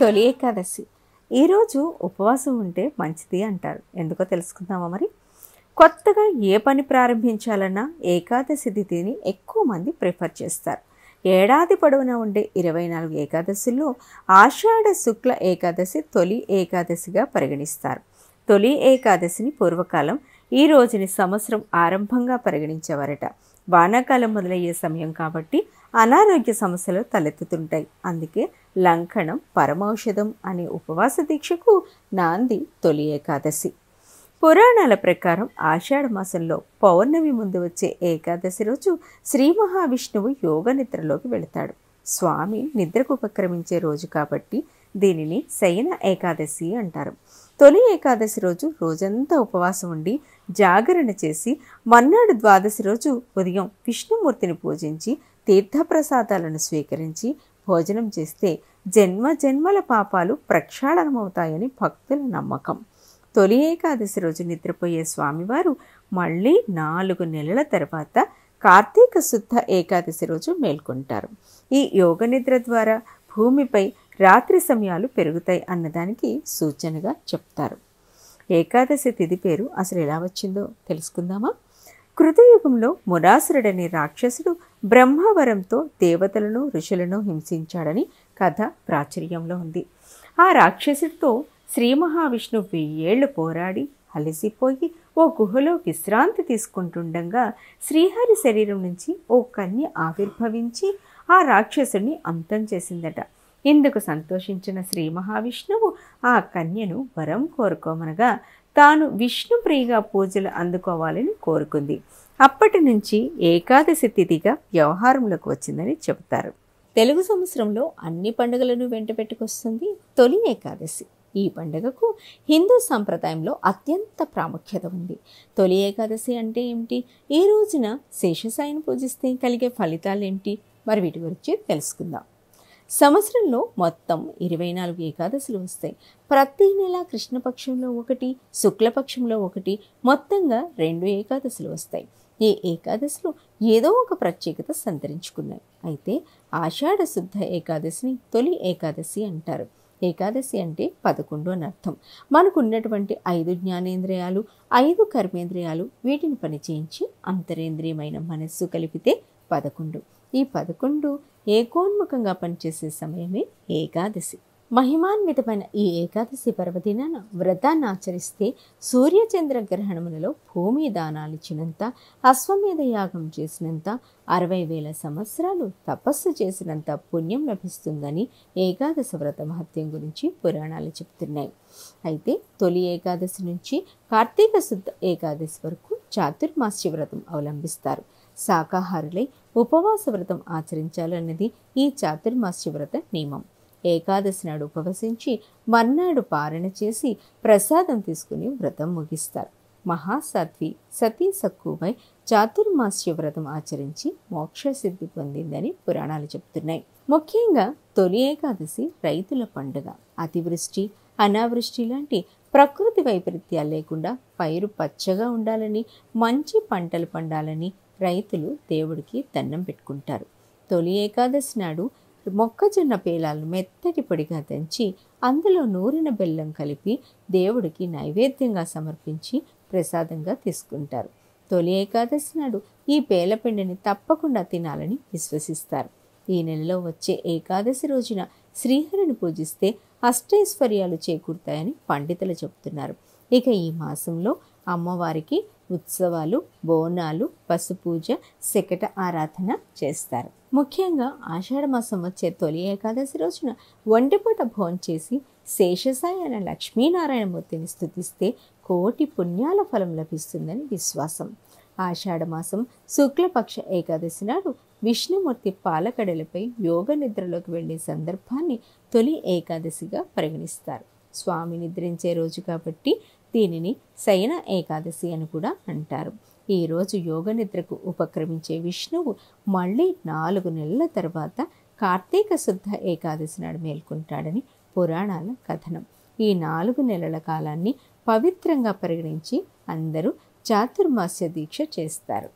తొలి ఏకాదశి ఈరోజు ఉపవాసం ఉంటే మంచిది అంటారు ఎందుకో తెలుసుకుందామా మరి కొత్తగా ఏ పని ప్రారంభించాలన్నా ఏకాదశి తిథిని ఎక్కువ మంది ప్రిఫర్ చేస్తారు ఏడాది పొడవునా ఉండే ఇరవై నాలుగు ఏకాదశుల్లో ఆషాఢ శుక్ల ఏకాదశి తొలి ఏకాదశిగా పరిగణిస్తారు తొలి ఏకాదశిని పూర్వకాలం ఈ రోజుని సంవత్సరం ఆరంభంగా పరిగణించేవారట వానాకాలం మొదలయ్యే సమయం కాబట్టి అనారోగ్య సమస్యలు తలెత్తుతుంటాయి అందుకే లంకణం పరమౌషధం అనే ఉపవాస దీక్షకు నాంది తొలి ఏకాదశి పురాణాల ప్రకారం ఆషాఢ మాసంలో పౌర్ణమి ముందు వచ్చే ఏకాదశి రోజు శ్రీ మహావిష్ణువు యోగ నిద్రలోకి వెళతాడు స్వామి నిద్రకు ఉపక్రమించే రోజు కాబట్టి దీనిని శయన ఏకాదశి అంటారు తొలి ఏకాదశి రోజు రోజంతా ఉపవాసం ఉండి జాగరణ చేసి మన్నాడు ద్వాదశి రోజు ఉదయం విష్ణుమూర్తిని పూజించి తీర్థప్రసాదాలను స్వీకరించి భోజనం చేస్తే జన్మ జన్మల పాపాలు ప్రక్షాళనమవుతాయని భక్తుల నమ్మకం తొలి ఏకాదశి రోజు నిద్రపోయే స్వామివారు మళ్ళీ నాలుగు నెలల తర్వాత కార్తీక శుద్ధ ఏకాదశి రోజు మేల్కొంటారు ఈ యోగ నిద్ర ద్వారా భూమిపై రాత్రి సమయాలు పెరుగుతాయి అన్నదానికి సూచనగా చెప్తారు ఏకాదశి తిథి పేరు అసలు ఎలా వచ్చిందో తెలుసుకుందామా కృతయుగంలో మురాసురుడనే రాక్షసుడు బ్రహ్మవరంతో దేవతలను ఋషులను హింసించాడని కథ ప్రాచుర్యంలో ఉంది ఆ రాక్షసుడితో శ్రీ మహావిష్ణువు వెయ్యేళ్లు పోరాడి అలసిపోయి ఓ గుహలో విశ్రాంతి తీసుకుంటుండగా శ్రీహరి శరీరం నుంచి ఓ కన్య ఆవిర్భవించి ఆ రాక్షసుని అంతం చేసిందట ఇందుకు సంతోషించిన శ్రీ మహావిష్ణువు ఆ కన్యను వరం కోరుకోమనగా తాను విష్ణుప్రియగా పూజలు అందుకోవాలని కోరుకుంది అప్పటి నుంచి ఏకాదశి తిథిగా వ్యవహారంలోకి వచ్చిందని చెబుతారు తెలుగు సంవత్సరంలో అన్ని పండుగలను వెంట పెట్టుకొస్తుంది తొలి ఏకాదశి ఈ పండుగకు హిందూ సంప్రదాయంలో అత్యంత ప్రాముఖ్యత ఉంది తొలి ఏకాదశి అంటే ఏమిటి ఈ రోజున శేషసాయిని పూజిస్తే కలిగే ఫలితాలు ఏంటి మరి వీటి గురించి తెలుసుకుందాం సంవత్సరంలో మొత్తం ఇరవై నాలుగు ఏకాదశులు వస్తాయి ప్రతి నెల కృష్ణపక్షంలో ఒకటి శుక్లపక్షంలో ఒకటి మొత్తంగా రెండు ఏకాదశులు వస్తాయి ఈ ఏకాదశిలో ఏదో ఒక ప్రత్యేకత సంతరించుకున్నాయి అయితే ఆషాఢ శుద్ధ ఏకాదశిని తొలి ఏకాదశి అంటారు ఏకాదశి అంటే పదకొండు అని అర్థం మనకున్నటువంటి ఐదు జ్ఞానేంద్రియాలు ఐదు కర్మేంద్రియాలు వీటిని పనిచేయించి అంతరేంద్రియమైన మనస్సు కలిపితే పదకొండు ఈ పదకొండు ఏకోన్ముఖంగా పనిచేసే సమయమే ఏకాదశి మహిమాన్వితమైన ఈ ఏకాదశి పర్వదినాన వ్రతాన్ని ఆచరిస్తే సూర్యచంద్ర గ్రహణములలో భూమి ఇచ్చినంత అశ్వమేధ యాగం చేసినంత అరవై వేల సంవత్సరాలు తపస్సు చేసినంత పుణ్యం లభిస్తుందని ఏకాదశి వ్రత మహత్యం గురించి పురాణాలు చెప్తున్నాయి అయితే తొలి ఏకాదశి నుంచి కార్తీక శుద్ధ ఏకాదశి వరకు చాతుర్మాస్య వ్రతం అవలంబిస్తారు శాకాహారులై ఉపవాస వ్రతం ఆచరించాలన్నది ఈ చాతుర్మాస్య వ్రత నియమం ఏకాదశి నాడు ఉపవసించి మర్నాడు పారణ చేసి ప్రసాదం తీసుకుని వ్రతం ముగిస్తారు మహాసాత్వి సతీ సక్కువై చాతుర్మాస్య వ్రతం ఆచరించి మోక్షసిద్ధి పొందిందని పురాణాలు చెబుతున్నాయి ముఖ్యంగా తొలి ఏకాదశి రైతుల పండుగ అతివృష్టి అనావృష్టి లాంటి ప్రకృతి వైపరీత్యాలు లేకుండా పైరు పచ్చగా ఉండాలని మంచి పంటలు పండాలని రైతులు దేవుడికి దండం పెట్టుకుంటారు తొలి ఏకాదశి నాడు మొక్కజొన్న పేలాలు మెత్తటి పొడిగా దంచి అందులో నూరిన బెల్లం కలిపి దేవుడికి నైవేద్యంగా సమర్పించి ప్రసాదంగా తీసుకుంటారు తొలి ఏకాదశి నాడు ఈ పేలపిండిని తప్పకుండా తినాలని విశ్వసిస్తారు ఈ నెలలో వచ్చే ఏకాదశి రోజున శ్రీహరిని పూజిస్తే అష్టైశ్వర్యాలు చేకూరుతాయని పండితులు చెబుతున్నారు ఇక ఈ మాసంలో అమ్మవారికి ఉత్సవాలు బోనాలు పసుపూజ శకట ఆరాధన చేస్తారు ముఖ్యంగా ఆషాఢమాసం వచ్చే తొలి ఏకాదశి రోజున ఒంటిపూట భోంచేసి శేషసాయి అనే లక్ష్మీనారాయణమూర్తిని స్థుతిస్తే కోటి పుణ్యాల ఫలం లభిస్తుందని విశ్వాసం ఆషాఢమాసం శుక్లపక్ష ఏకాదశి నాడు విష్ణుమూర్తి పాలకడలపై యోగ నిద్రలోకి వెళ్ళే సందర్భాన్ని తొలి ఏకాదశిగా పరిగణిస్తారు స్వామి నిద్రించే రోజు కాబట్టి దీనిని శయన ఏకాదశి అని కూడా అంటారు ఈరోజు యోగ నిద్రకు ఉపక్రమించే విష్ణువు మళ్ళీ నాలుగు నెలల తర్వాత కార్తీక శుద్ధ ఏకాదశి నాడు మేల్కొంటాడని పురాణాల కథనం ఈ నాలుగు నెలల కాలాన్ని పవిత్రంగా పరిగణించి అందరూ చాతుర్మాస్య దీక్ష చేస్తారు